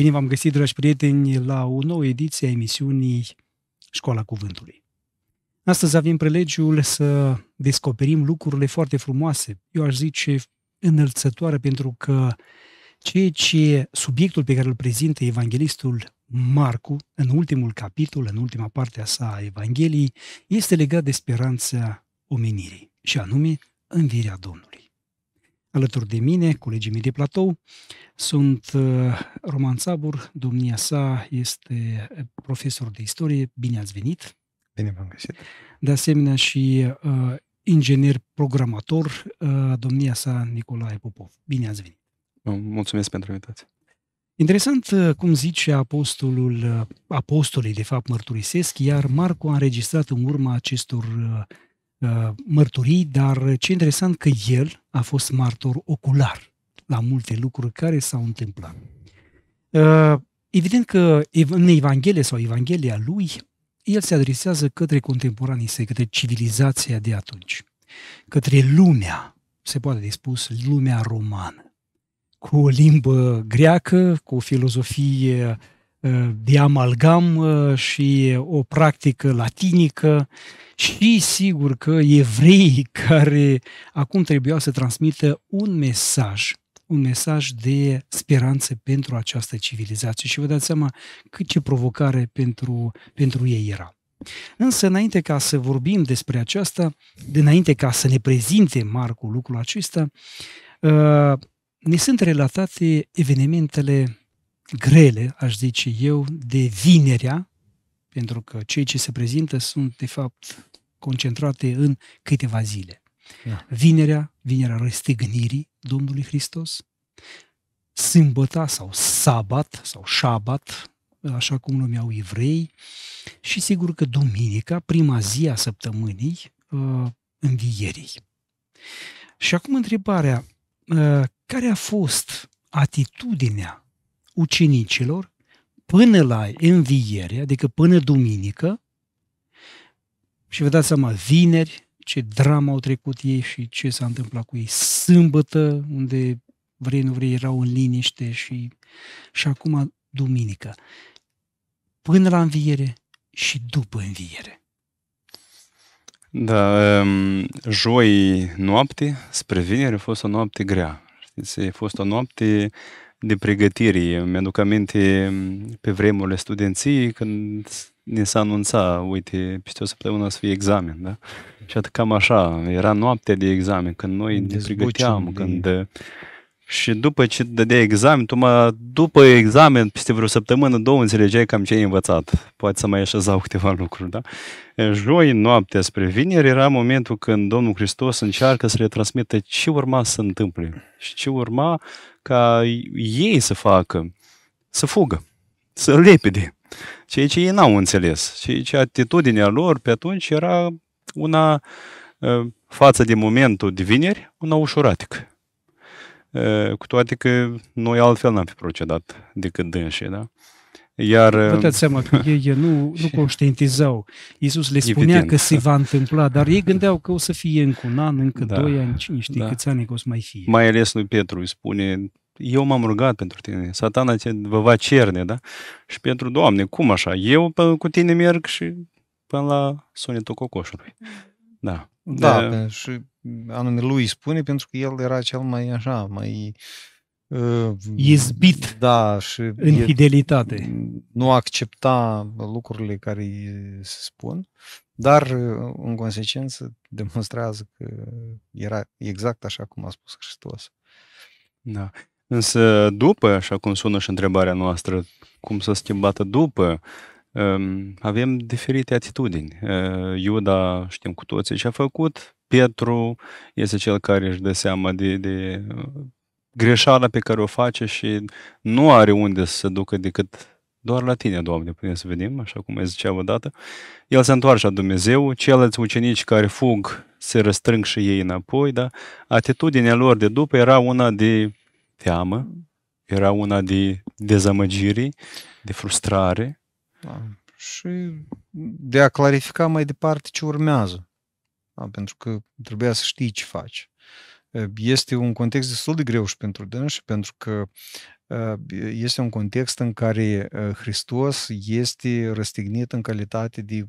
Bine v-am găsit, dragi prieteni, la o nouă ediție a emisiunii Școala Cuvântului. Astăzi avem prelegiul să descoperim lucrurile foarte frumoase, eu aș zice înălțătoare, pentru că ceea ce subiectul pe care îl prezintă evanghelistul Marcu, în ultimul capitol, în ultima parte a sa a Evangheliei, este legat de speranța omenirii, și anume învirea Domnului. Alături de mine, colegii mei de platou, sunt uh, Roman Sabur, domnia sa este profesor de istorie, bine ați venit! Bine v-am găsit! De asemenea și uh, inginer programator, uh, domnia sa Nicolae Popov. Bine ați venit! Mulțumesc pentru invitație! Interesant uh, cum zice apostolul, uh, apostolii de fapt mărturisesc, iar Marco a înregistrat în urma acestor Uh, mărturii, dar ce interesant că el a fost martor ocular la multe lucruri care s-au întâmplat. Uh, evident că în Evanghelie sau Evanghelia lui, el se adresează către contemporanii săi, către civilizația de atunci, către lumea, se poate de spus, lumea romană, cu o limbă greacă, cu o filozofie uh, Uh, de amalgam uh, și o practică latinică și sigur că evreii care acum trebuiau să transmită un mesaj un mesaj de speranță pentru această civilizație și vă dați seama cât ce provocare pentru, pentru ei era. Însă, înainte ca să vorbim despre aceasta, înainte ca să ne prezinte Marcu lucrul acesta, uh, ne sunt relatate evenimentele grele, aș zice eu, de vinerea, pentru că cei ce se prezintă sunt, de fapt, concentrate în câteva zile. Da. Vinerea, vinerea răstignirii Domnului Hristos, sâmbăta sau sabat sau șabat, așa cum numeau evrei, și sigur că duminica, prima zi a săptămânii, uh, învierii. Și acum întrebarea, uh, care a fost atitudinea ucenicilor până la înviere, adică până duminică, și vă dați seama, vineri, ce dramă au trecut ei și ce s-a întâmplat cu ei. Sâmbătă, unde vrei, nu vrei, erau în liniște și, și acum duminică. Până la înviere și după înviere. Da, ehm, joi noapte, spre vineri, a fost o noapte grea. Știți, a fost o noapte de pregătire. Mi-aduc aminte mm, pe vremurile studenției când ne s-a anunțat, uite, peste o săptămână o să fie examen, da? Și atât cam așa, era noaptea de examen, când noi ne pregăteam, de... când și după ce dădeai examen, tu mă, după examen, peste vreo săptămână, două, înțelegeai cam ce ai învățat. Poate să mai așezau câteva lucruri, da? Joi, noaptea spre vineri, era momentul când Domnul Hristos încearcă să le transmită ce urma să întâmple și ce urma ca ei să facă, să fugă, să lepide. Ceea ce ei n-au înțeles. Ceea ce atitudinea lor pe atunci era una ă, față de momentul de vineri, una ușuratică cu toate că noi altfel n-am fi procedat decât dânșii, da? Iar, Vă dați seama că ei, nu, nu conștientizau. Iisus le spunea evident. că se va întâmpla, dar ei gândeau că o să fie încă un an, încă da, doi ani, cine știe da. câți ani o să mai fie. Mai ales lui Petru îi spune, eu m-am rugat pentru tine, satana te vă va cerne, da? Și Petru, Doamne, cum așa? Eu cu tine merg și până la sunetul cocoșului. Da. Da, de... Da, și anume lui spune, pentru că el era cel mai așa, mai... Uh, Izbit da, și în e, fidelitate. Nu accepta lucrurile care se spun, dar uh, în consecință demonstrează că era exact așa cum a spus Hristos. Da. Însă după, așa cum sună și întrebarea noastră, cum s-a schimbat după, um, avem diferite atitudini. Uh, Iuda, știm cu toții ce a făcut, Pietru este cel care își dă seama de, de greșeala pe care o face și nu are unde să se ducă decât doar la tine, Doamne, putem să vedem, așa cum ai zicea odată. El se întoarce la Dumnezeu, ceilalți ucenici care fug se răstrâng și ei înapoi, dar atitudinea lor de după era una de teamă, era una de dezamăgiri, de frustrare. Da. Și de a clarifica mai departe ce urmează. Da? Pentru că trebuia să știi ce faci. Ă, este un context destul de greu și pentru dânsi, pentru că ă, este un context în care ă, Hristos este răstignit în calitate de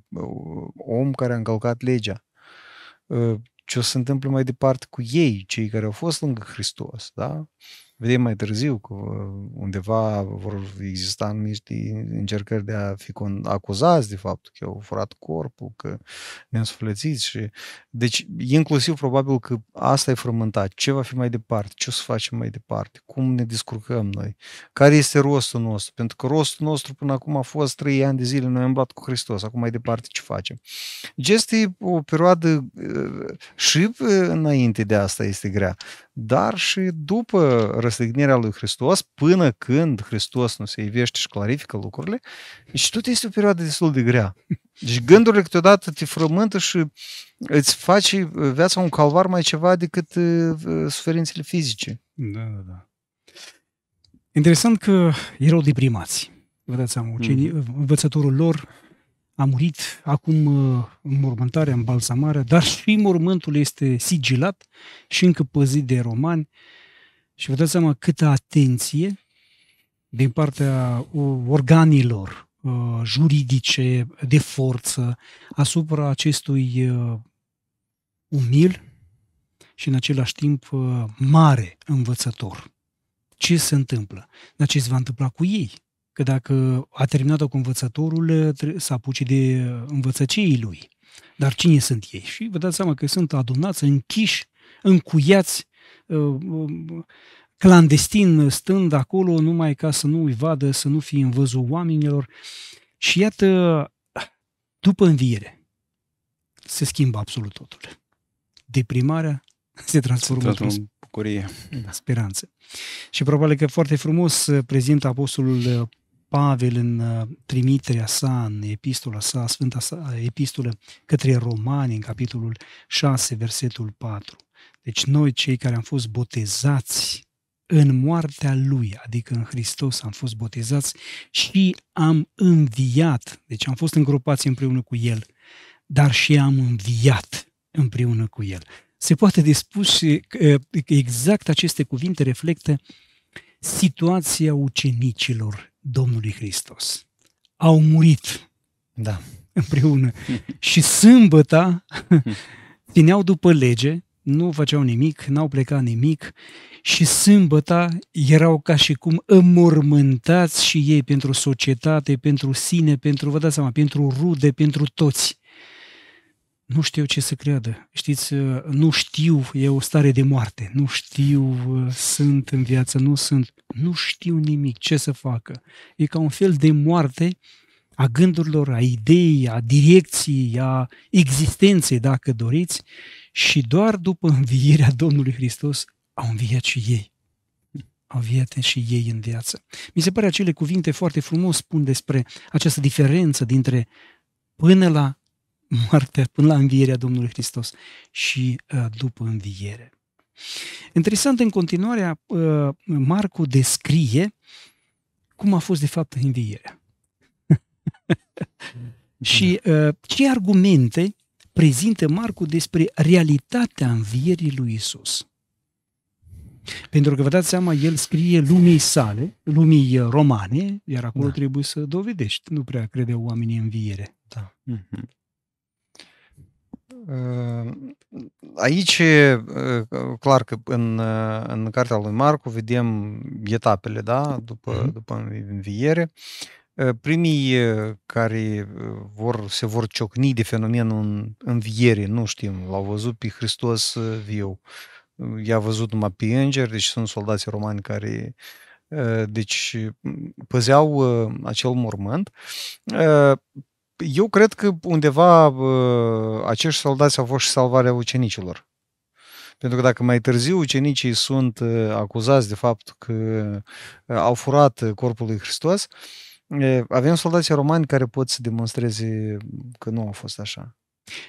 om care a încălcat legea. Ce o să se întâmple mai departe cu ei, cei care au fost lângă Hristos, da? Vedem mai târziu că uh, undeva vor exista niște încercări de a fi acuzați de fapt că au furat corpul, că neînsuflețiți și... Deci, inclusiv probabil că asta e frământat. Ce va fi mai departe? Ce o să facem mai departe? Cum ne descurcăm noi? Care este rostul nostru? Pentru că rostul nostru până acum a fost trei ani de zile, noi am luat cu Hristos, acum mai departe ce facem? Este o perioadă uh, și uh, înainte de asta este grea, dar și după răstignirea lui Hristos până când Hristos nu se ivește și clarifică lucrurile. Deci tot este o perioadă destul de grea. Deci gândurile câteodată te frământă și îți face viața un calvar mai ceva decât suferințele fizice. Da, da, da. Interesant că erau deprimați. Vă dați seama, ucenii, mm. învățătorul lor a murit, acum mormântarea în balsamarea, dar și mormântul este sigilat și încă păzit de romani. Și vă dați seama câtă atenție din partea organilor uh, juridice, de forță, asupra acestui uh, umil și în același timp uh, mare învățător. Ce se întâmplă? Dar ce se va întâmpla cu ei? Că dacă a terminat-o cu învățătorul, să apuce de învățăceii lui. Dar cine sunt ei? Și vă dați seama că sunt adunați, închiși, încuiați clandestin stând acolo numai ca să nu îi vadă, să nu fie în văzul oamenilor. Și iată, după înviere, se schimbă absolut totul. Deprimarea se transformă, în bucurie, într-o da. bucurie. speranță. Și probabil că foarte frumos prezintă Apostolul uh, Pavel în uh, trimiterea sa, în epistola sa, Sfânta sa, uh, epistolă către Romani, în capitolul 6, versetul 4. Deci noi cei care am fost botezați în moartea Lui, adică în Hristos am fost botezați și am înviat, deci am fost îngropați împreună cu El, dar și am înviat împreună cu El. Se poate de spus că exact aceste cuvinte reflectă situația ucenicilor Domnului Hristos. Au murit da. împreună și sâmbăta țineau după lege nu făceau nimic, n-au plecat nimic și sâmbăta erau ca și cum înmormântați și ei pentru societate, pentru sine, pentru, vă dați seama, pentru rude, pentru toți. Nu știu ce să creadă. Știți, uh, nu știu, e o stare de moarte. Nu știu, uh, sunt în viață, nu sunt. Nu știu nimic ce să facă. E ca un fel de moarte a gândurilor, a ideii, a direcției, a existenței, dacă doriți, și doar după învierea Domnului Hristos au înviat și ei. Au înviat și ei în viață. Mi se pare acele cuvinte foarte frumos spun despre această diferență dintre până la moartea, până la învierea Domnului Hristos și uh, după înviere. Interesant, în continuare, uh, Marcu descrie cum a fost de fapt învierea. și uh, ce argumente prezintă Marcu despre realitatea învierii lui Isus. Pentru că vă dați seama, el scrie lumii sale, lumii uh, romane, iar acolo da. trebuie să dovedești. Nu prea crede oamenii în viere. Da. Mm-hmm. Aici, uh, clar că în, în cartea lui Marcu vedem etapele, da, după, mm-hmm. după înviere. Uh, Ă, primii ă, care ă, vor, se vor ciocni de fenomenul învierii, nu știm, l-au văzut pe Hristos viu, i-a văzut numai pe îngeri, deci sunt soldații romani care deci păzeau acel mormânt. Eu cred că undeva acești soldați au fost și salvarea ucenicilor. Pentru că dacă mai târziu ucenicii sunt acuzați de fapt că au furat corpul lui Hristos, avem soldații romani care pot să demonstreze că nu a fost așa.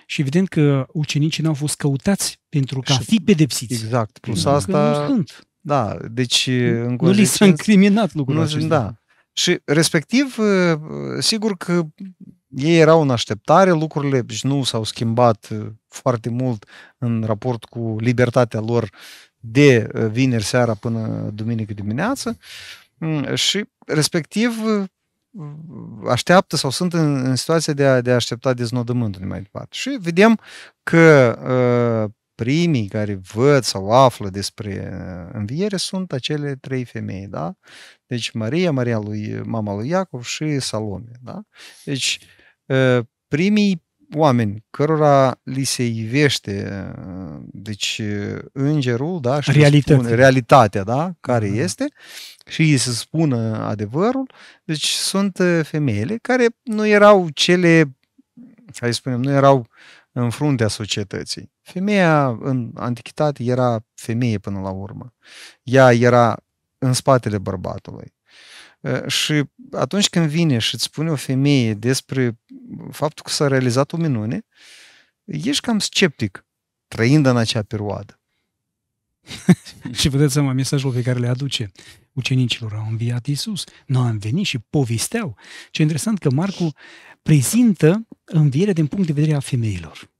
Și evident că ucenicii n-au fost căutați pentru ca și, fi pedepsiți. Exact. Plus asta... Nu sunt. Da, deci... Nu, nu li s-a incriminat lucrul nu, acesta. Da. Și respectiv, sigur că ei erau în așteptare, lucrurile deci nu s-au schimbat foarte mult în raport cu libertatea lor de vineri seara până duminică dimineață mm, și respectiv așteaptă sau sunt în, în situația de a, de a aștepta deznodământul mai departe. Și vedem că uh, primii care văd sau află despre uh, înviere sunt acele trei femei, da? Deci Maria, Maria lui, mama lui Iacov și Salome, da? Deci uh, primii oameni cărora li se ivește uh, deci îngerul, da? Și realitatea. Spune, realitatea, da? Care uh-huh. este. Uh, și ei să spună adevărul. Deci sunt uh, femeile care nu erau cele, hai să spunem, nu erau în fruntea societății. Femeia în antichitate era femeie până la urmă. Ea era în spatele bărbatului. Uh, și atunci când vine și îți spune o femeie despre faptul că s-a realizat o minune, ești cam sceptic, trăind în acea perioadă. și dați seama mesajul pe care le aduce ucenicilor. Au înviat Iisus, nu am venit și povesteau. Ce e interesant că Marcu prezintă învierea din punct de vedere a femeilor.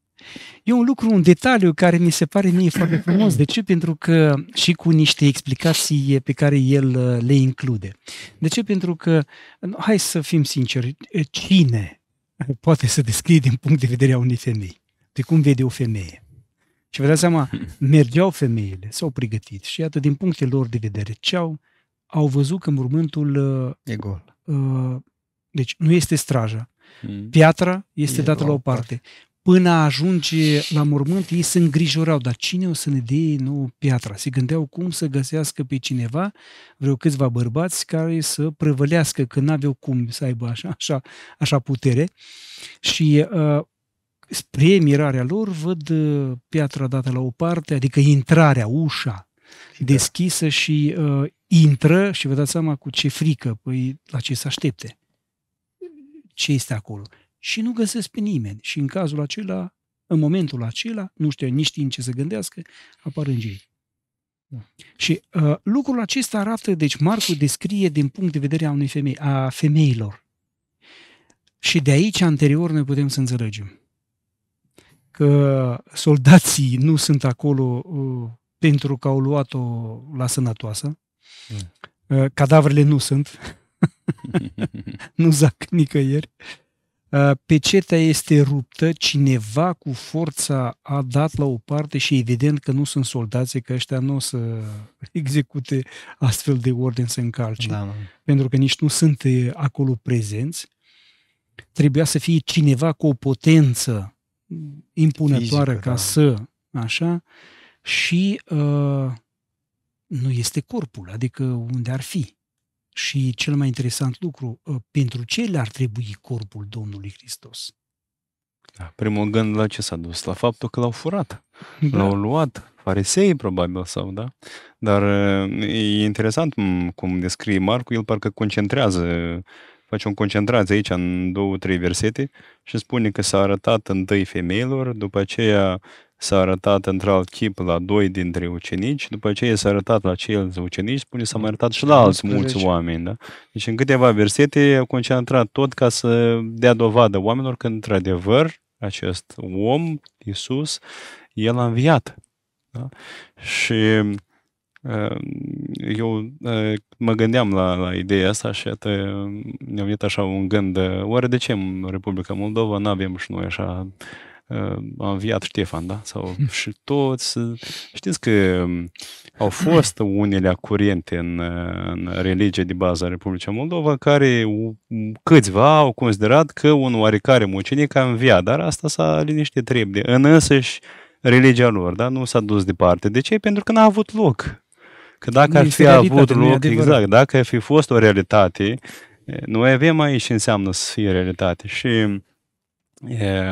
E un lucru, un detaliu care mi se pare mie foarte frumos. De ce? Pentru că și cu niște explicații pe care el uh, le include. De ce? Pentru că, hai să fim sinceri, cine poate să descrie din punct de vedere a unei femei? De cum vede o femeie? Și vă dați seama, mergeau femeile, s-au pregătit și iată, din punctul lor de vedere, ce au, au văzut că mormântul uh, e gol. Uh, deci nu este straja. Mm. Piatra este e dată la o parte. parte. Până ajunge la mormânt, ei se îngrijorau, dar cine o să ne dea Nu piatra? Se gândeau cum să găsească pe cineva, vreo câțiva bărbați, care să prevălească, că n-aveau cum să aibă așa, așa, așa putere. Și uh, spre mirarea lor, văd uh, piatra dată la o parte, adică intrarea, ușa da. deschisă și uh, intră și vă dați seama cu ce frică, păi la ce se aștepte. Ce este acolo? Și nu găsesc pe nimeni. Și în cazul acela, în momentul acela, nu știu, nici în ce să gândească, apar îngerii. Da. Și uh, lucrul acesta arată, deci Marcu descrie din punct de vedere a unei femei, a femeilor. Și de aici anterior noi putem să înțelegem că soldații nu sunt acolo uh, pentru că au luat-o la sănătoasă. Mm. Uh, cadavrele nu sunt. nu zac nicăieri. Uh, Peceta este ruptă, cineva cu forța a dat la o parte și evident că nu sunt soldați, că ăștia nu o să execute astfel de ordine să încalce. Da, pentru că nici nu sunt acolo prezenți. Trebuia să fie cineva cu o potență impunătoare Fizică, ca da. să, așa, și uh, nu este corpul, adică unde ar fi. Și cel mai interesant lucru, uh, pentru ce le-ar trebui corpul Domnului Hristos? Da, primul gând la ce s-a dus? La faptul că l-au furat, da. l-au luat, farisei probabil sau, da? Dar uh, e interesant cum descrie Marcu, el parcă concentrează face un concentrat aici în două, trei versete și spune că s-a arătat întâi femeilor, după aceea s-a arătat într-alt chip la doi dintre ucenici, după aceea s-a arătat la ceilalți ucenici, spune s-a mai arătat și la alți mulți oameni. Da? Deci în câteva versete a concentrat tot ca să dea dovadă oamenilor că într-adevăr acest om, Iisus, el a înviat. Da? Și Ehm, eu mă gândeam la, la ideea asta și iată ne-a venit așa un gând, oare de ce în Republica Moldova nu avem și noi așa a înviat Ștefan, da? Sau și toți. Știți că ehm, au fost unele curente în, în religie de bază a Republicii Moldova care câțiva au considerat că un oarecare mucenic a înviat, dar asta s-a liniștit trebuie. În însăși religia lor, da? Nu s-a dus departe. De ce? Pentru că n-a avut loc Că dacă ar fi avut loc, exact, dacă ar fi fost o realitate, noi avem aici înseamnă să fie realitate și e,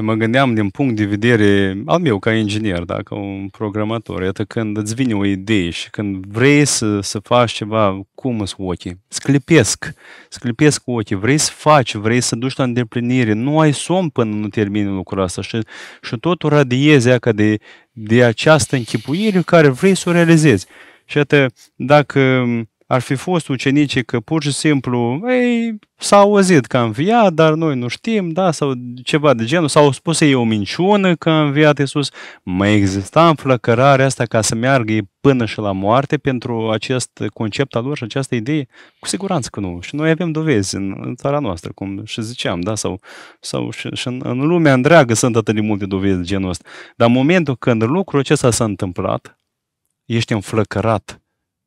mă gândeam din punct de vedere al meu ca inginer, da, ca un programator, iată când îți vine o idee și când vrei să, să faci ceva, cum îți ochii? Sclipesc, sclipesc ochii, vrei să faci, vrei să duci la îndeplinire, nu ai somn până nu termini lucrul ăsta și, și totul radiezi ca de, de această închipuire care vrei să o realizezi. Și iată, dacă ar fi fost ucenicii că pur și simplu, ei, s au auzit că a înviat, dar noi nu știm, da, sau ceva de genul, sau au spus ei o minciună că a înviat Iisus, mai exista înflăcărarea asta ca să meargă până și la moarte pentru acest concept al lor și această idee? Cu siguranță că nu. Și noi avem dovezi în, în țara noastră, cum și ziceam, da, sau, sau și, și în, în lumea întreagă sunt atât de multe dovezi de genul ăsta. Dar în momentul când lucrul acesta s-a întâmplat, ești înflăcărat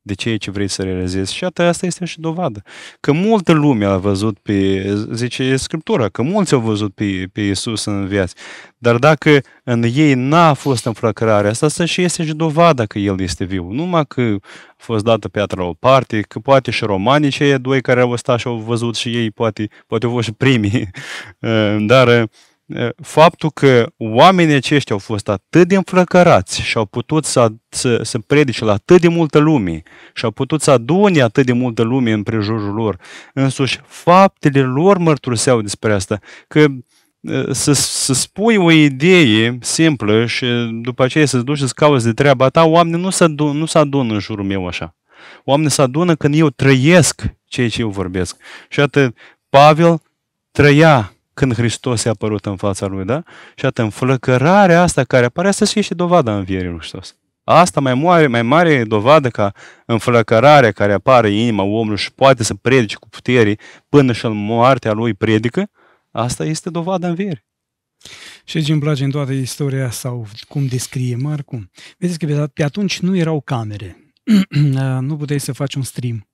de ceea ce vrei să realizezi. Și atât asta este și dovadă. Că multă lume a văzut pe, zice Scriptura, că mulți au văzut pe, pe Iisus în viață. Dar dacă în ei n-a fost înflăcărarea asta, să și este și dovada că El este viu. Numai că a fost dată piatra la o parte, că poate și romanii cei doi care au stat și au văzut și ei, poate, poate au fost și primii. Dar faptul că oamenii aceștia au fost atât de înflăcărați și au putut să, să, să predice la atât de multă lume și au putut să adune atât de multă lume în prejurul lor, însuși faptele lor mărturiseau despre asta, că să, să spui o idee simplă și după aceea să-ți duci să cauți de treaba ta, oamenii nu se, adun, nu se adună în jurul meu așa. Oamenii se adună când eu trăiesc ceea ce eu vorbesc. Și atât Pavel trăia când Hristos i-a apărut în fața lui, da? Și atât, înflăcărarea asta care apare, asta și este dovada învierii lui Hristos. Asta mai mare, mai mare dovadă ca înflăcărarea care apare în inima omului și poate să predice cu putere până și în moartea lui predică, asta este dovada învierii. Și ce îmi place în toată istoria sau cum descrie Marcu, vedeți că pe atunci nu erau camere, nu puteai să faci un stream.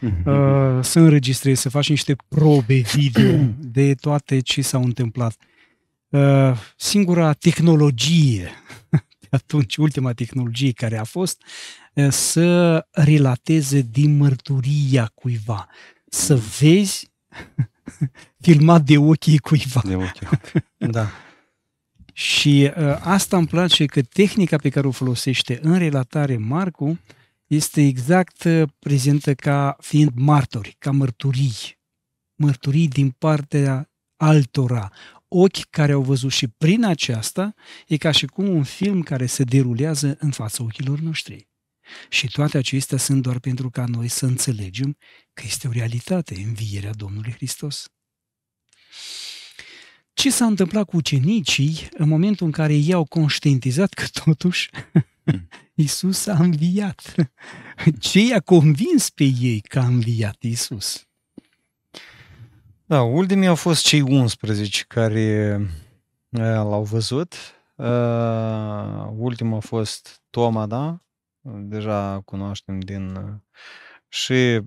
Uh, să înregistrezi, să faci niște probe video de toate ce s-au întâmplat. Uh, singura tehnologie de atunci, ultima tehnologie care a fost, uh, să relateze din mărturia cuiva, să vezi filmat de ochii cuiva. De ochii. da. Și asta îmi place că tehnica pe care o folosește în relatare Marcu este exact uh, prezentă ca fiind martori, ca mărturii, mărturii din partea altora, ochi care au văzut și prin aceasta e ca și cum un film care se derulează în fața ochilor noștri. Și toate acestea sunt doar pentru ca noi să înțelegem că este o realitate învierea Domnului Hristos. Ce s-a întâmplat cu ucenicii în momentul în care ei au conștientizat că totuși Isus a înviat. Ce i-a convins pe ei că a înviat Isus? Da, ultimii au fost cei 11 care eh, l-au văzut. Eh, ultimul a fost Toma, da? Deja cunoaștem din... Eh, și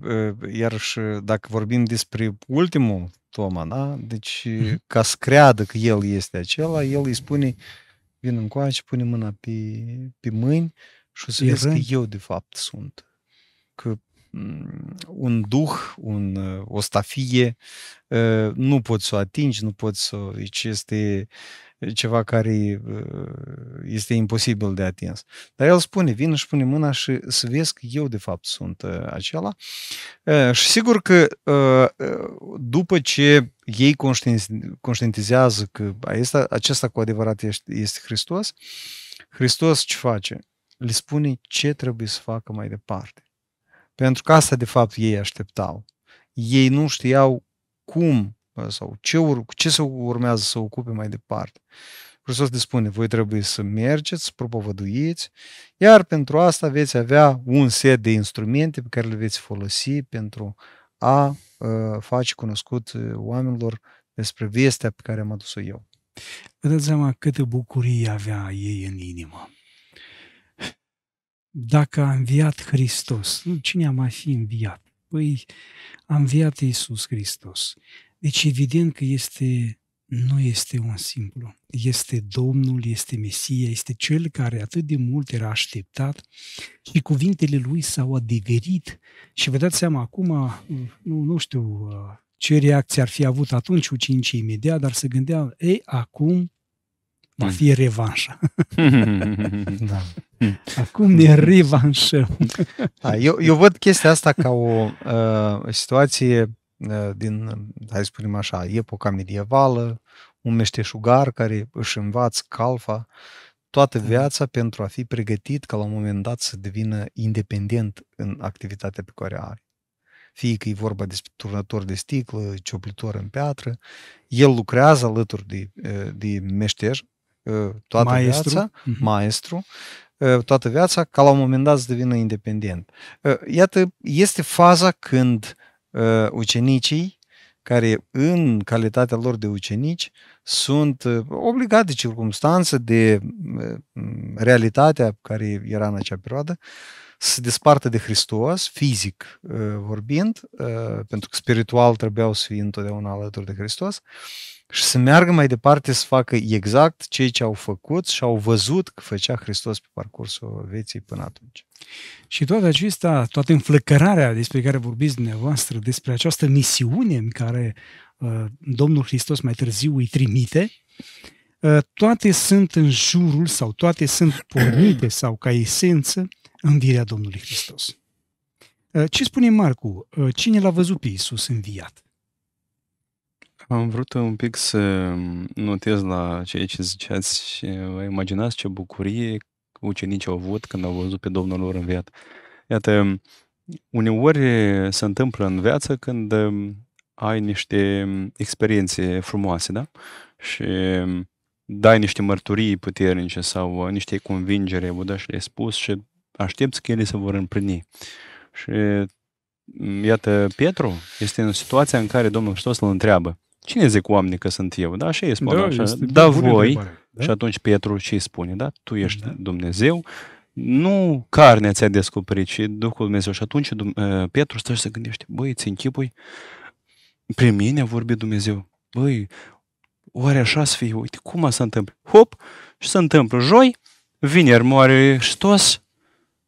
iar și dacă vorbim despre ultimul Toma, da? Deci, mhm. ca să creadă că el este acela, el îi spune uh, vin încoace, pune mâna pe, pe mâini și o să vezi că eu de fapt sunt. Că mm, un duh, un, o stafie, ă, nu poți să o atingi, nu poți să... Deci este ceva care ă, este imposibil de atins. Dar el spune, vine și pune mâna și să vezi că eu de fapt sunt ă, acela. Și sigur că după ce ei conștientizează că acesta, acesta cu adevărat este, este Hristos, Hristos ce face? Le spune ce trebuie să facă mai departe. Pentru că asta, de fapt, ei așteptau. Ei nu știau cum sau ce, ce se urmează să ocupe mai departe. Hristos le spune, voi trebuie să mergeți, să propovăduiți, iar pentru asta veți avea un set de instrumente pe care le veți folosi pentru a Uh, face cunoscut uh, oamenilor despre vestea pe care am adus-o eu. Vă dați seama câtă bucurie avea ei în inimă. Dacă a înviat Hristos, cine a mai fi înviat? Păi, a înviat Iisus Hristos. Deci, evident că este nu este un simplu. Este Domnul, este Mesia, este Cel care atât de mult era așteptat și cuvintele Lui s-au adeverit. Și vă dați seama, acum, nu, nu știu ce reacție ar fi avut atunci ucinicii imediat, dar se gândea, ei, acum va fi revanșa. da. Acum ne revanșăm. Da, eu, eu văd chestia asta ca o uh, situație Ă, din, hai să spunem așa, epoca medievală, un meșteșugar care își învață calfa toată mhm. viața pentru a fi pregătit ca la un moment dat să devină independent în activitatea pe care are. Fie că e vorba despre turnător de sticlă, cioplitor în piatră, el lucrează alături de, ă, de meșter ă, toată maestru. viața, mhm. maestru, toată viața, ca la un moment dat să devină independent. Iată, este faza când uh, ucenicii care în calitatea lor de ucenici sunt uh, obligați de circumstanță, de uh, realitatea care era în acea perioadă, să despartă de Hristos, fizic uh, vorbind, pentru că spiritual trebuiau să fie întotdeauna alături de Hristos, și să meargă mai departe să facă exact ceea ce au făcut și au văzut că făcea Hristos pe parcursul vieții până atunci. Și toate acestea, toată înflăcărarea despre care vorbiți dumneavoastră, despre această misiune în care uh, Domnul Hristos mai târziu îi trimite, uh, toate sunt în jurul sau toate sunt pornite sau ca esență în virea Domnului Hristos. Uh, ce spune Marcu? Uh, cine l-a văzut pe Iisus înviat? Am vrut un pic să notez la ceea ce ziceați și vă imaginați ce bucurie ucenicii au avut când au văzut pe Domnul lor viață. Iată, uneori se întâmplă în viață când ai niște experiențe frumoase, da? Și dai niște mărturii puternice sau niște convingere, vă da și le spus și aștepți că ele se vor împlini. Și iată, Petru este în situația în care Domnul Hristos îl întreabă, Cine zic oamenii că sunt eu? Da, așa e spune da, așa. Da voi, întrebare, da? și atunci Petru ce îi spune? Da, tu ești da. Dumnezeu, nu carne ți-a descoperit, ci Duhul Dumnezeu. Și atunci ă, Petru stă și se gândește, băi, ți închipui, prin mine a vorbit Dumnezeu. Băi, oare așa să fie? Uite, cum se întâmplă? Hop, și se întâmplă joi, vineri moare ștos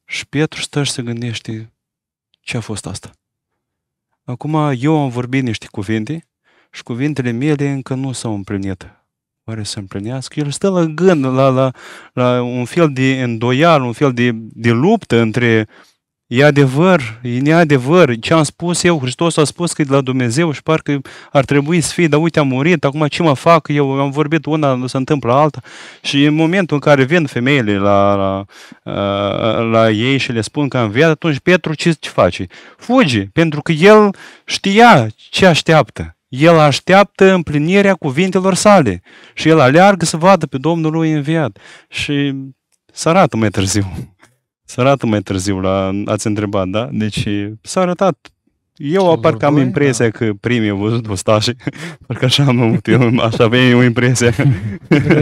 și Petru stă și se gândește, ce a fost asta? Acum eu am vorbit niște cuvinte și cuvintele mele încă nu s-au împlinit. Oare să împlinească? El stă la gând, la, la, la un fel de îndoial, un fel de, de luptă între e adevăr, e neadevăr, ce am spus eu, Hristos a spus că e de la Dumnezeu și parcă ar trebui să fie, dar uite, am murit, acum ce mă fac, eu am vorbit una, nu se întâmplă alta. Și în momentul în care vin femeile la, la, uh, la ei și le spun că am viat, atunci Petru ce, ce face? Fuge, pentru că el știa ce așteaptă. El așteaptă împlinirea cuvintelor sale și el aleargă să vadă pe Domnul lui înviat. Și să arată mai târziu. Să arată mai târziu, la, ați întrebat, da? Deci s-a arătat eu apar că am impresia da. că primii au văzut ostașii. parcă așa am avut eu, așa avem eu impresia.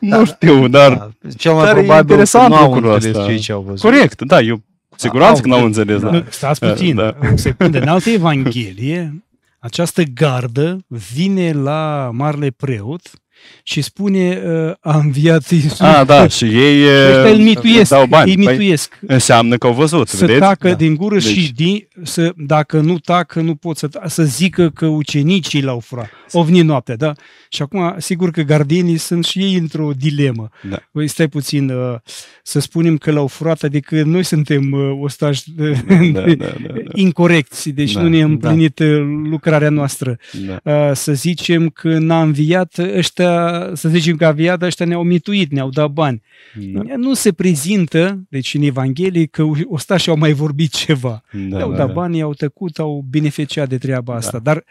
nu știu, da, dar, da. Cel mai dar probabil interesant nu au înțeles cei ce au văzut. Corect, da, eu da, siguranță da, că n-au înțeles. Da. Stați puțin, da. da. se pune în altă evanghelie, această gardă vine la marele preot și spune uh, a înviat Iisus. Ah, da, și ei deci, uh, îl mituiesc, dau bani. Îi păi, mituiesc. Păi, înseamnă că au văzut, să vedeți? tacă da. din gură deci. și din, să, dacă nu tacă, nu pot să, să zică că ucenicii l-au furat. O veni noaptea, da? Și acum, sigur că gardienii sunt și ei într-o dilemă. Da. Păi, stai puțin, uh, să spunem că l-au furat, adică noi suntem uh, ostași da, da, da, da. incorrecți, deci da, nu ne-am da. împlinit da. lucrarea noastră. Da. Să zicem că n-a înviat ăștia să zicem că dar ăștia ne-au mituit, ne-au dat bani. Da. Nu se prezintă, deci în Evanghelie, că ostașii au mai vorbit ceva. Da, ne au da, dat da. bani, i-au tăcut, au beneficiat de treaba da. asta. Da. Dar,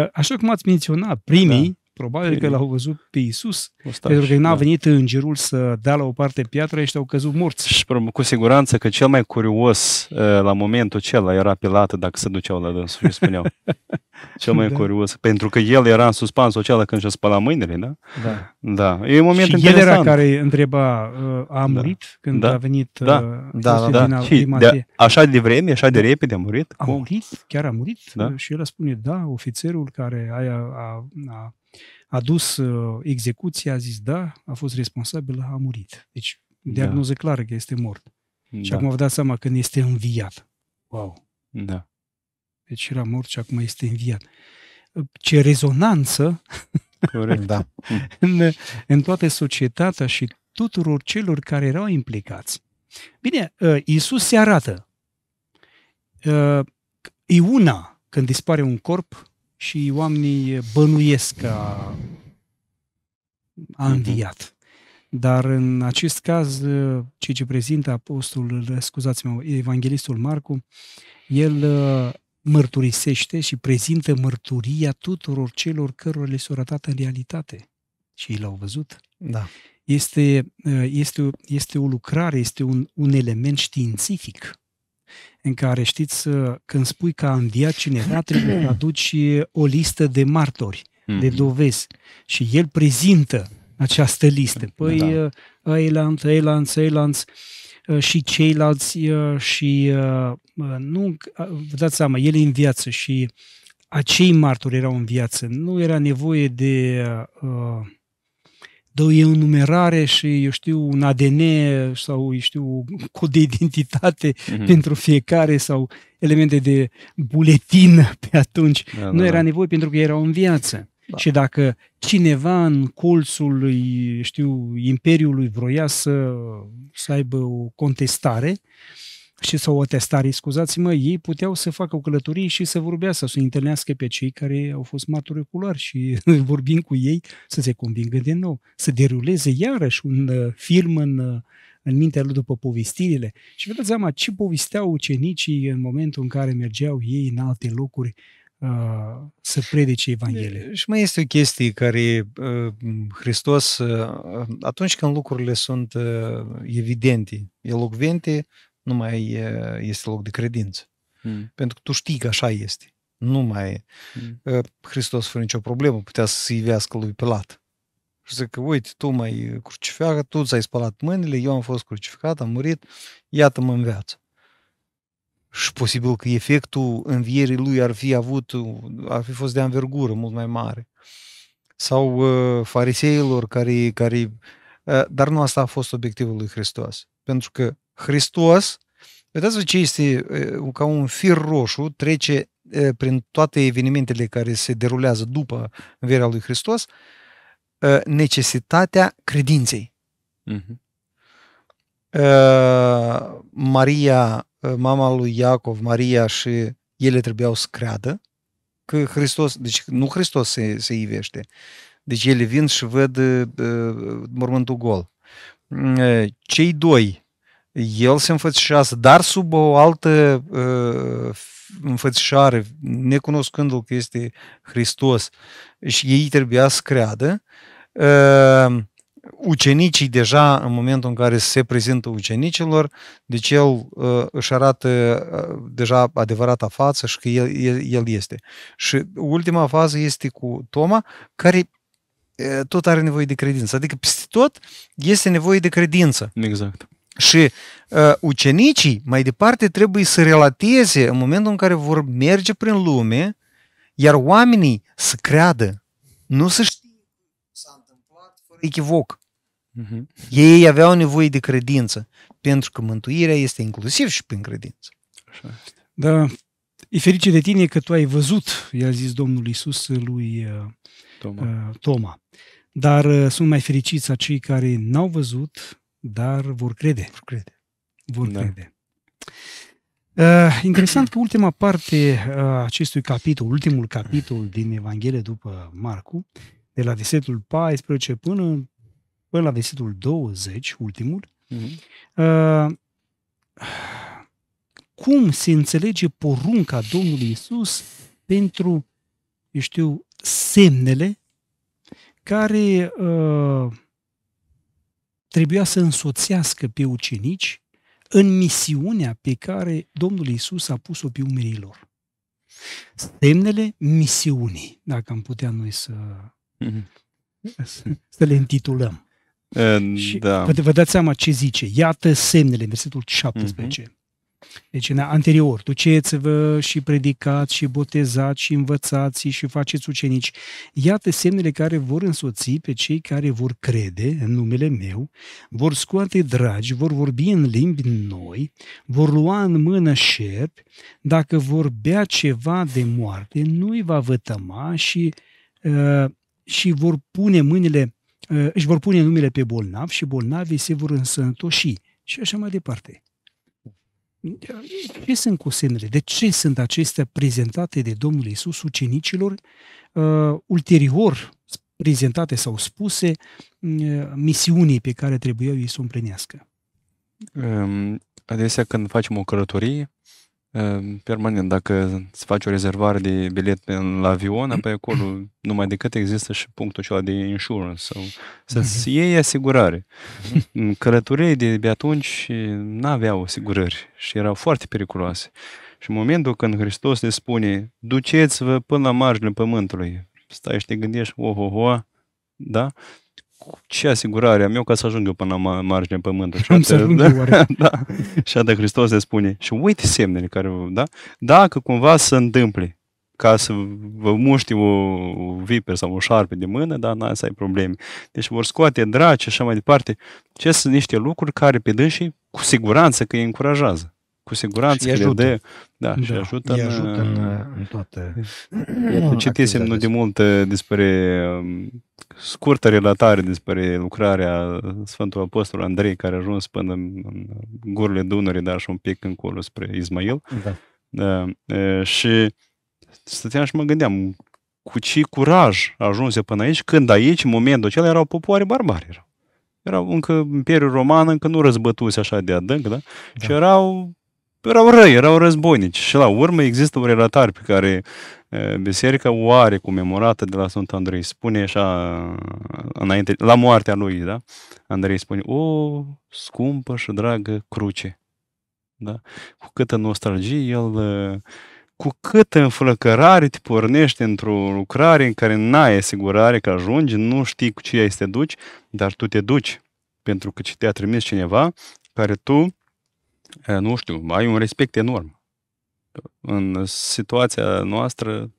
uh, așa cum ați menționat, primii, da Probabil că l-au văzut pe Isus, pentru că n-a da. venit îngerul să dea la o parte piatra, ăștia au căzut morți. Și cu siguranță că cel mai curios uh, la momentul acela era Pilat, dacă se duceau la dânsul și spuneau. cel mai da. curios, pentru că el era în suspansul acela când și-a spălat mâinile, da? Da. da. E un moment și interesant. el era care întreba, uh, a da. murit da. când da. a venit uh, da. Da, da, da. Și de, așa de vreme, așa de repede a murit? A Cum? murit? Chiar a murit? Da. Și el spune, da, ofițerul care aia a, a, a a dus uh, execuția, a zis da, a fost responsabil a murit. Deci, diagnoză da. clară că este mort. Da. Și acum vă dați seama când este înviat. Wow! Da. Deci era mort și acum este înviat. Ce rezonanță Corect, da. în, în toată societatea și tuturor celor care erau implicați. Bine, uh, Iisus se arată. Uh, e una când dispare un corp, și oamenii bănuiesc că a, înviat. Dar în acest caz, ceea ce prezintă apostolul, scuzați-mă, evanghelistul Marcu, el uh, mărturisește și prezintă mărturia tuturor celor cărora le s-a arătat în realitate. Și ei l-au văzut. Da. Este, uh, este, este o lucrare, este un, un element științific în care, știți, uh, când spui că a înviat cineva, trebuie să aduci o listă de martori, mm-hmm. de mhm. dovezi. Și el prezintă această listă. Da. Păi, da. Uh, Eiland, Eiland, Eiland uh, și ceilalți și nu, vă dați seama, el e în viață și acei martori erau în viață. Nu era nevoie de uh, dă o numerare și, eu știu, un ADN sau, eu știu, cod de identitate mm-hmm. pentru fiecare sau elemente de buletin pe atunci. Da, da nu da, era nevoie pentru că erau în viață. Da. Și dacă cineva în colțul, lui, știu, Imperiului vroia să, să aibă o contestare, uh, și sau o testare, scuzați-mă, ei puteau să facă o călătorie și să vorbească, să întâlnească pe cei care au fost maturi ocular și vorbind cu ei să se convingă din nou, să deruleze iarăși un uh, film în, uh, în mintea lui după povestirile. Și vă dați seama ce povesteau ucenicii în momentul în care mergeau ei în alte locuri uh, să predice Evanghelia. Și mai este o chestie care Hristos, atunci când lucrurile sunt evidente, elocvente, nu mai e, este loc de credință. Mm. Pentru că tu știi că așa este. Nu mai e. Mm. Ă, Hristos fără nicio problemă putea să se ivească lui Pilat. Și zic că, uite, tu mai ai crucificat, tu ți-ai spălat mâinile, eu am fost crucificat, am murit, iată-mă în viață. Și posibil că efectul învierii lui ar fi avut, ar fi fost de anvergură mult mai mare. Sau uh, fariseilor care, care uh, dar nu asta a fost obiectivul lui Hristos. Pentru că Hristos, vedeți ce este ca un fir roșu, trece prin toate evenimentele care se derulează după învierea lui Hristos, necesitatea credinței. Uh-huh. Maria, mama lui Iacov, Maria și ele trebuiau să creadă că Hristos, deci nu Hristos se, se ivește. Deci ele vin și văd mormântul gol. cei doi el se înfățișează, dar sub o altă uh, înfățișare, necunoscându-l că este Hristos. Și ei trebuia să creadă. Uh, ucenicii deja, în momentul în care se prezintă ucenicilor, deci el uh, își arată uh, deja adevărata față și că el, el, el este. Și ultima fază este cu Toma, care uh, tot are nevoie de credință. Adică peste tot este nevoie de credință. Exact. Și uh, ucenicii, mai departe, trebuie să relateze în momentul în care vor merge prin lume, iar oamenii să creadă, nu să știe s-a întâmplat fără echivoc. Uh-huh. Ei aveau nevoie de credință, pentru că mântuirea este inclusiv și prin credință. Așa. Da, e fericit de tine că tu ai văzut, i-a zis Domnul Isus lui uh, Toma. Uh, Toma. Dar uh, sunt mai fericiți acei care n-au văzut, dar vor crede. Vor crede. Vor da. crede. Uh, interesant că ultima parte a acestui capitol, ultimul capitol din Evanghelie după Marcu, de la versetul 14 până, până la versetul 20, ultimul, uh-huh. uh, cum se înțelege porunca Domnului Isus pentru, eu știu, semnele care uh, trebuia să însoțească pe ucenici în misiunea pe care Domnul Isus a pus-o pe umerii lor. Semnele misiunii, dacă am putea noi să, mm-hmm. să le intitulăm. Da. vă, vă dați seama ce zice. Iată semnele, versetul 17. Mm-hmm. Deci în anterior, duceți-vă și predicați și botezați și învățați și faceți ucenici. Iată semnele care vor însoți pe cei care vor crede în numele meu, vor scoate dragi, vor vorbi în limbi noi, vor lua în mână șerpi, dacă vor bea ceva de moarte, nu-i va vătăma și, uh, și vor pune mâinile, uh, își vor pune numele pe bolnav și bolnavii se vor însănătoși și așa mai departe ce sunt semnele? De ce sunt acestea prezentate de Domnul Isus ucenicilor, uh, ulterior prezentate sau spuse uh, misiunii pe care trebuiau ei să o împlinească? Um, adesea când facem o călătorie, Ehm, permanent. Dacă îți faci o rezervare de bilet la avion, pe acolo numai decât există și punctul acela de insurance sau mhm. să-ți mhm. iei asigurare. Mhm. Călătorii de, de atunci nu aveau asigurări și erau foarte periculoase. Și în momentul când Hristos ne spune, duceți-vă până la marginea pământului, stai și te gândești, oh, oh, oh, da? ce asigurare am eu ca să ajung eu până la marginea pământului? Am să ajung da? da. Și atât Hristos le spune, și uite semnele care, da? Dacă cumva se întâmple, ca să vă muști o, o viper sau o șarpe de mână, dar n-ai să ai probleme. Deci vor scoate draci și așa mai departe. Ce sunt niște lucruri care pe dânsii cu siguranță că îi încurajează. Cu siguranță că ajută. dă, da, da, și ajută, în, ajută în, în toate. Citisem nu de mult uh, despre um, scurtă relatare despre lucrarea Sfântului Apostol Andrei, care a ajuns până în gurile Dunării, dar și un pic încolo spre Ismail. Da. da. și stăteam și mă gândeam, cu ce curaj ajunse până aici, când aici, în momentul acela, erau popoare barbari. Erau. erau încă Imperiul Roman, încă nu răzbătuse așa de adânc, da? da. Și erau erau răi, erau războinici și la urmă există un relatar pe care biserica o are comemorată de la Sfânt Andrei. Spune așa, înainte, la moartea lui, da? Andrei spune, o scumpă și dragă cruce. Da? Cu câtă nostalgie el cu câtă înflăcărare te pornești într-o lucrare în care n-ai asigurare că ajungi, nu știi cu ce ai să te duci, dar tu te duci pentru că te-a trimis cineva care tu nu știu, ai un respect enorm. În situația noastră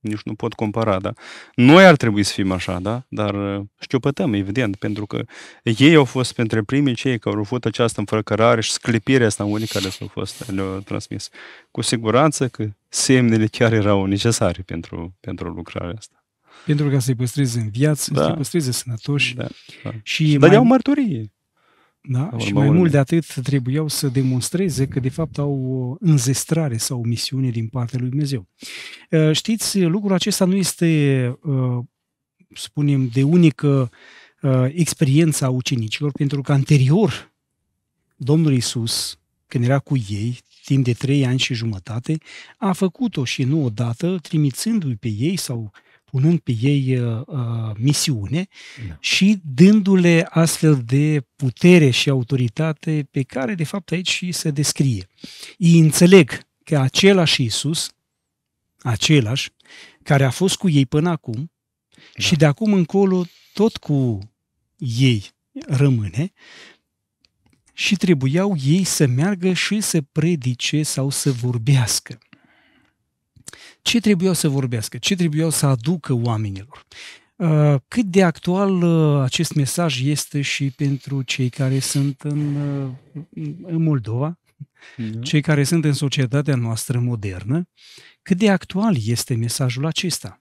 nici nu pot compara, da? Noi ar trebui să fim așa, da? Dar știopătăm, evident, pentru că ei au fost printre primii cei care au avut această înfrăcărare și sclipirea asta unii care s-au fost, le-au transmis. Cu siguranță că semnele chiar erau necesare pentru, pentru lucrarea asta. Pentru ca să-i păstreze în viață, da. să-i păstreze sănătoși. Da, da. Și Dar mai... mărturie. Da? și mai mult de atât trebuiau să demonstreze că de fapt au o înzestrare sau o misiune din partea lui Dumnezeu. Uh, știți, lucrul acesta nu este, uh, spunem, de unică uh, experiența ucenicilor, pentru că anterior Domnul Isus, când era cu ei, timp de trei ani și jumătate, a făcut-o și nu odată, trimițându-i pe ei sau uh, punând pe ei uh, uh, misiune da. și dându-le astfel de putere și autoritate pe care, de fapt, aici și se descrie. Ei înțeleg că același Isus, același, care a fost cu ei până acum da. și de acum încolo tot cu ei rămâne, și trebuiau ei să meargă și să predice sau să vorbească ce trebuiau să vorbească, ce trebuiau să aducă oamenilor. Uh, cât de actual uh, acest mesaj este și pentru cei care sunt în, uh, în Moldova, da. cei care sunt în societatea noastră modernă, cât de actual este mesajul acesta?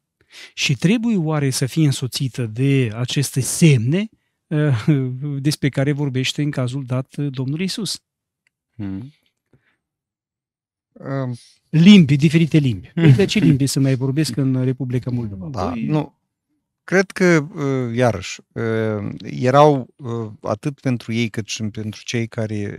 Și trebuie oare să fie însoțită de aceste semne despre care vorbește în cazul dat Domnul Isus? Hmm limbi, diferite limbi. Hmm. Păi de ce limbi să mai vorbesc în Republica Moldova? Da, păi... nu. Cred că, uh, iarăși, uh, erau uh, atât pentru ei cât și pentru cei care...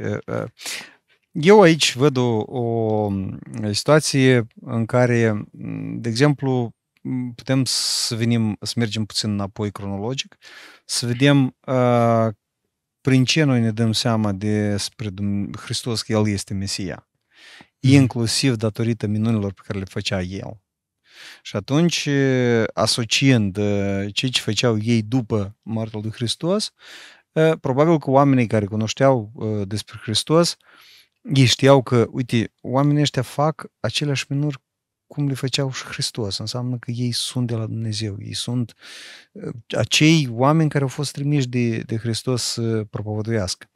Eu aici văd o, o um, situație în care, mm, de exemplu, mm, putem să venim, să mergem puțin înapoi cronologic, să vedem prin ce noi ne dăm seama despre Hristos că El este Mesia. Mm-hmm. inclusiv datorită minunilor pe care le făcea el. Și atunci, asociând ce ce făceau ei după moartea lui Hristos, probabil că oamenii care cunoșteau despre Hristos, ei știau că, uite, oamenii ăștia fac aceleași minuni cum le făceau și Hristos. Înseamnă că ei sunt de la Dumnezeu. Ei sunt acei oameni care au fost trimiși de, de Hristos să propovăduiască.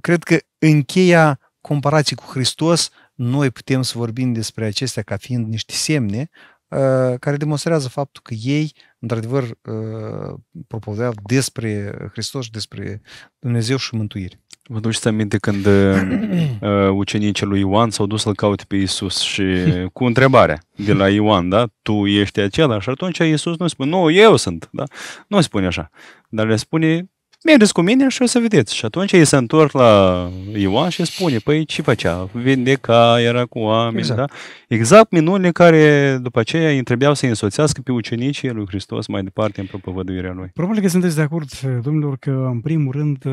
Cred că încheia comparații cu Hristos, noi putem să vorbim despre acestea ca fiind niște semne uh, care demonstrează faptul că ei, într-adevăr, uh, propoveau despre Hristos și despre Dumnezeu și mântuire. Vă duceți aminte când uh, ucenicii lui Ioan s-au dus să-L caute pe Iisus și cu întrebarea de la Ioan, da? Tu ești acela? Și atunci Iisus nu spune, nu, eu sunt, da? Nu spune așa, dar le spune mergeți cu mine și o să vedeți. Și atunci ei se întorc la Ioan și spune, păi ce făcea? Vindeca, era cu oameni, exact. da? Exact minunile care după aceea îi trebuiau să-i însoțească pe ucenicii lui Hristos mai departe în propovăduirea lui. Probabil că sunteți de acord, domnilor, că în primul rând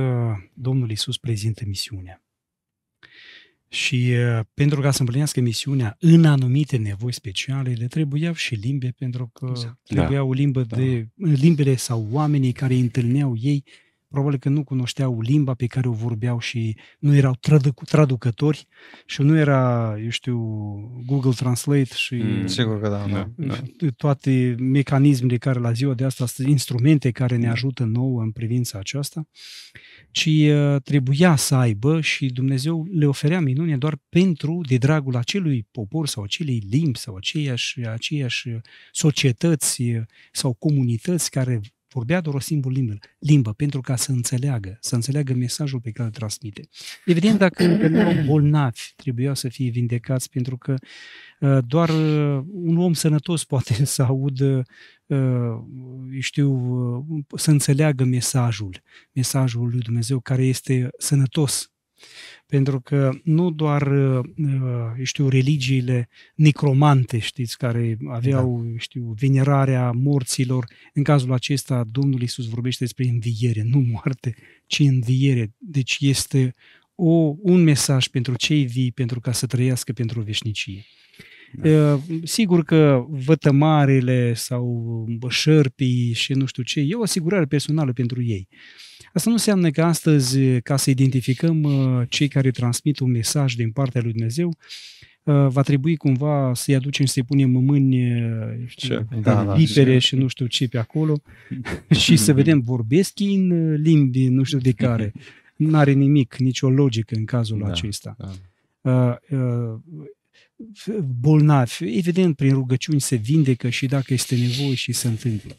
Domnul Isus prezintă misiunea. Și pentru ca să împlinească misiunea în anumite nevoi speciale, le trebuiau și limbe, pentru că exact. trebuia da. o limbă da. de limbele sau oamenii care îi întâlneau ei probabil că nu cunoșteau limba pe care o vorbeau și nu erau traduc- traducători și nu era, eu știu, Google Translate și mm, sigur că da, da, da. toate mecanismele care la ziua de asta sunt instrumente care ne mm. ajută nouă în privința aceasta, ci uh, trebuia să aibă și Dumnezeu le oferea minunea doar pentru, de dragul acelui popor sau acelei limbi sau aceiași, aceiași societăți uh, sau comunități care vorbea doar o singură limbă, limbă, pentru ca să înțeleagă, să înțeleagă mesajul pe care îl transmite. Evident, dacă erau bolnavi, trebuiau să fie vindecați, pentru că uh, doar uh, un om sănătos poate să audă, uh, știu, să înțeleagă mesajul, mesajul lui Dumnezeu care este sănătos pentru că nu doar, uh, uh, știu, religiile necromante, știți, care aveau, da. știu, venerarea morților, în cazul acesta Domnul Iisus vorbește despre înviere, nu moarte, ci înviere. Deci este o, un mesaj pentru cei vii, pentru ca să trăiască pentru veșnicie. Da. Uh, sigur că vătămarele sau șărpii și nu știu ce, e o asigurare personală pentru ei. Asta nu înseamnă că astăzi, ca să identificăm uh, cei care transmit un mesaj din partea lui Dumnezeu, uh, va trebui cumva să-i aducem să-i punem în mâini știu, uh, da, da, lipere da. și nu știu ce pe acolo și să vedem, vorbesc ei în limbi nu știu de care. Nu are nimic, nicio logică în cazul da, acesta. Da. Uh, uh, bolnavi, evident, prin rugăciuni se vindecă și dacă este nevoie și se întâmplă.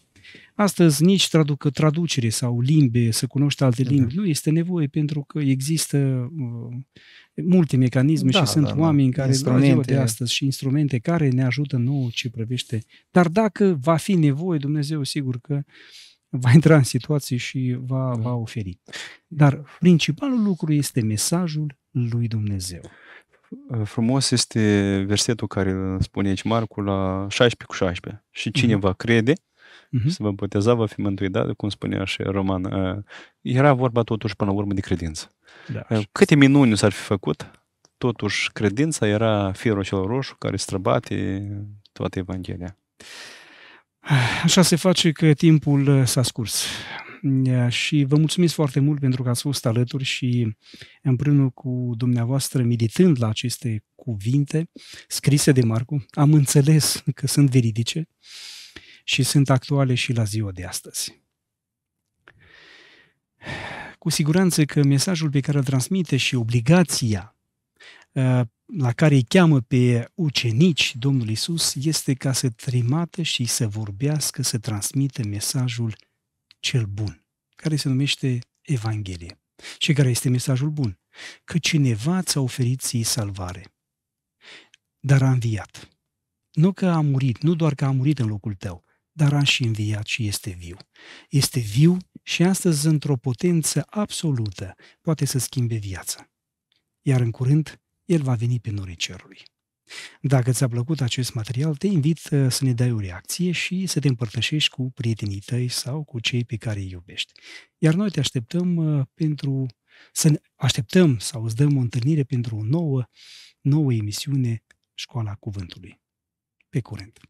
Astăzi nici traducă traducere sau limbe, să cunoști alte da, da. limbi, da. nu este nevoie pentru că există uh, multe mecanisme da, și sunt da, da. oameni da. care instrumente. de astăzi și instrumente care ne ajută nouă ce privește. Dar dacă va fi nevoie, Dumnezeu sigur că va intra în situații și va, da. va oferi. Dar principalul lucru este mesajul lui Dumnezeu. Uh, frumos este versetul care îl spune aici Marcu la 16 cu 16. Și cine mm-hmm. va crede uh-huh. să mhm. vă boteza, va fi mântuit, da? Cum spunea și Roman, ă, era vorba totuși până la urmă de credință. Da. Ă, câte minuni s-ar fi făcut, totuși credința era firul cel roșu care străbate toată Evanghelia. Așa se face că timpul ă, s-a scurs. Și vă mulțumesc foarte mult pentru că ați fost alături și împreună cu dumneavoastră, meditând la aceste cuvinte scrise de Marcu, am înțeles că sunt veridice și sunt actuale și la ziua de astăzi. Cu siguranță că mesajul pe care îl transmite și obligația ă, la care îi cheamă pe ucenici Domnul Isus este ca să trimată și să vorbească, să transmită mesajul cel bun, care se numește Evanghelie. Și care este mesajul bun? Că cineva ți-a oferit ții salvare, dar a înviat. Nu că a murit, nu doar că a murit în locul tău, dar a și înviat și este viu. Este viu și astăzi într-o potență absolută poate să schimbe viața. Iar în curând, el va veni pe norii cerului. Dacă ți-a plăcut acest material, te invit uh, să ne dai o reacție și să te împărtășești cu prietenii tăi sau cu cei pe care îi iubești. Iar noi te așteptăm uh, pentru să ne așteptăm sau îți dăm o întâlnire pentru o nouă, nouă emisiune Școala Cuvântului. Pe curent!